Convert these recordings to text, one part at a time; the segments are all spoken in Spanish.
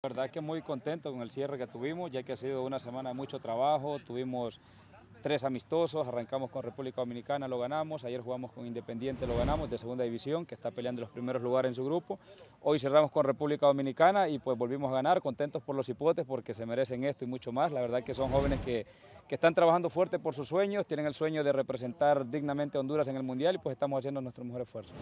La verdad que muy contento con el cierre que tuvimos, ya que ha sido una semana de mucho trabajo, tuvimos tres amistosos, arrancamos con República Dominicana, lo ganamos, ayer jugamos con Independiente, lo ganamos, de segunda división, que está peleando los primeros lugares en su grupo, hoy cerramos con República Dominicana y pues volvimos a ganar, contentos por los hipotes porque se merecen esto y mucho más, la verdad que son jóvenes que, que están trabajando fuerte por sus sueños, tienen el sueño de representar dignamente a Honduras en el Mundial y pues estamos haciendo nuestro mejor esfuerzo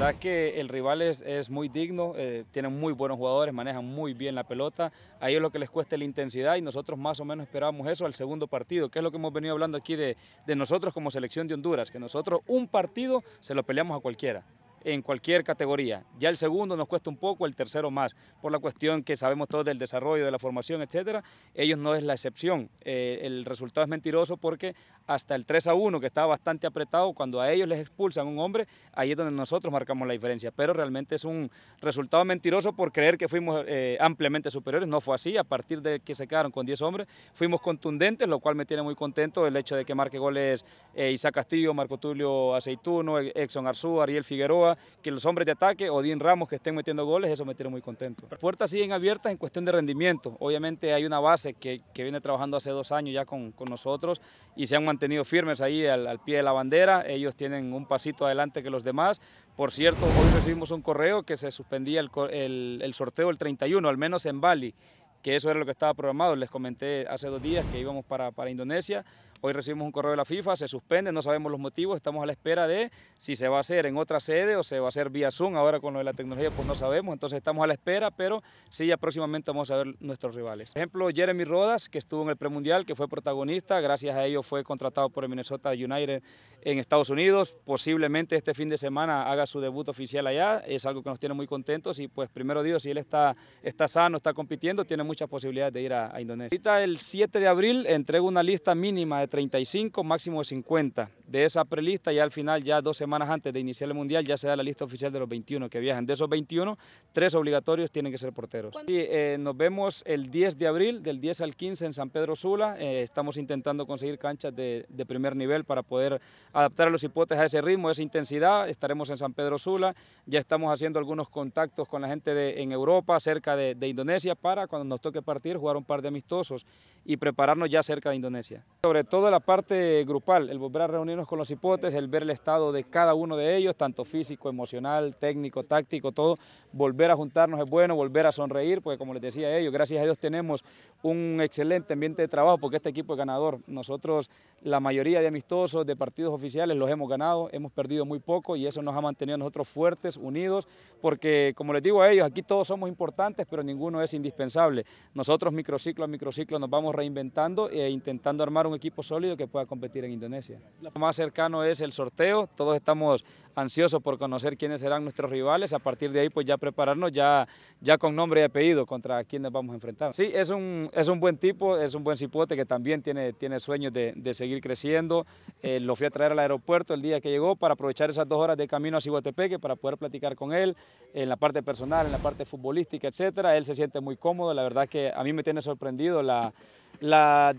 verdad que el rival es, muy digno, eh, tienen muy buenos jugadores, manejan muy bien la pelota. A ellos lo que les cuesta es la intensidad y nosotros más o menos esperábamos eso al segundo partido, que es lo que hemos venido hablando aquí de nosotros como selección de Honduras, que nosotros un partido se lo peleamos a cualquiera en cualquier categoría. Ya el segundo nos cuesta un poco, el tercero más, por la cuestión que sabemos todos del desarrollo, de la formación, etcétera. Ellos no es la excepción. Eh, el resultado es mentiroso porque hasta el 3 a 1, que estaba bastante apretado, cuando a ellos les expulsan un hombre, ahí es donde nosotros marcamos la diferencia. Pero realmente es un resultado mentiroso por creer que fuimos eh, ampliamente superiores. No fue así. A partir de que se quedaron con 10 hombres, fuimos contundentes, lo cual me tiene muy contento el hecho de que marque goles eh, Isaac Castillo, Marco Tulio Aceituno, Exxon Arzú, Ariel Figueroa, que los hombres de ataque, o Odín Ramos, que estén metiendo goles, eso me tiene muy contento. Las puertas siguen abiertas en cuestión de rendimiento. Obviamente hay una base que, viene trabajando hace dos años ya con, nosotros y se han mantenido firmes ahí al, pie de la bandera. Ellos tienen un pasito adelante que los demás, por cierto, hoy recibimos un correo que se suspendía el, el, sorteo el 31, al menos en Bali que eso era lo que estaba programado. Les comenté hace dos días que íbamos para, para, Indonesia. Hoy recibimos un correo de la FIFA, se suspende, no sabemos los motivos, estamos a la espera de si se va a hacer en otra sede o se va a hacer vía Zoom. Ahora con lo de la tecnología pues no sabemos, entonces estamos a la espera, pero sí ya próximamente vamos a ver nuestros rivales. Por ejemplo, Jeremy Rodas, que estuvo en el premundial, que fue protagonista, gracias a ello fue contratado por el Minnesota United en Estados Unidos. Posiblemente este fin de semana haga su debut oficial allá, es algo que nos tiene muy contentos y pues primero Dios, si él está, está sano, está compitiendo, tiene mucho muchas posibilidades de ir a, Indonesia. el 7 de abril entrego una lista mínima de 35, máximo de 50 de esa prelista, ya al final, ya dos semanas antes de iniciar el Mundial, ya se da la lista oficial de los 21 que viajan. De esos 21, tres obligatorios tienen que ser porteros. Y, eh, nos vemos el 10 de abril, del 10 al 15 en San Pedro Sula. Eh, estamos intentando conseguir canchas de, primer nivel para poder adaptar a los hipotes a ese ritmo, a esa intensidad. Estaremos en San Pedro Sula. Ya estamos haciendo algunos contactos con la gente en Europa, cerca de, de Indonesia, para cuando nos toque partir, jugar un par de amistosos y prepararnos ya cerca de Indonesia. Sobre todo la parte grupal, el volver a reunir con los hipotes, el ver el estado de cada uno de ellos, tanto físico, emocional, técnico, táctico, todo. Volver a juntarnos es bueno, volver a sonreír, porque como les decía a ellos, gracias a Dios tenemos un excelente ambiente de trabajo porque este equipo es ganador. Nosotros la mayoría de amistosos, de partidos oficiales los hemos ganado, hemos perdido muy poco y eso nos ha mantenido nosotros fuertes, unidos, porque como les digo a ellos, aquí todos somos importantes, pero ninguno es indispensable. Nosotros microciclo a microciclo nos vamos reinventando e intentando armar un equipo sólido que pueda competir en Indonesia más cercano es el sorteo, todos estamos ansiosos por conocer quiénes serán nuestros rivales, a partir de ahí pues ya prepararnos ya, ya con nombre y apellido contra quienes vamos a enfrentar. Sí, es un, es un buen tipo, es un buen cipote que también tiene, tiene sueños de, de seguir creciendo, eh, lo fui a traer al aeropuerto el día que llegó para aprovechar esas dos horas de camino a Cihuatepeque para poder platicar con él en la parte personal, en la parte futbolística, etcétera, él se siente muy cómodo, la verdad que a mí me tiene sorprendido la... la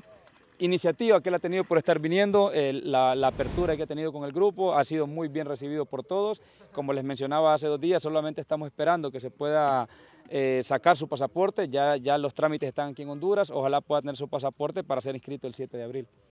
iniciativa que él ha tenido por estar viniendo, la, apertura que ha tenido con el grupo, ha sido muy bien recibido por todos. Como les mencionaba hace dos días, solamente estamos esperando que se pueda eh, sacar su pasaporte, ya, ya los trámites están aquí en Honduras, ojalá pueda tener su pasaporte para ser inscrito el 7 de abril.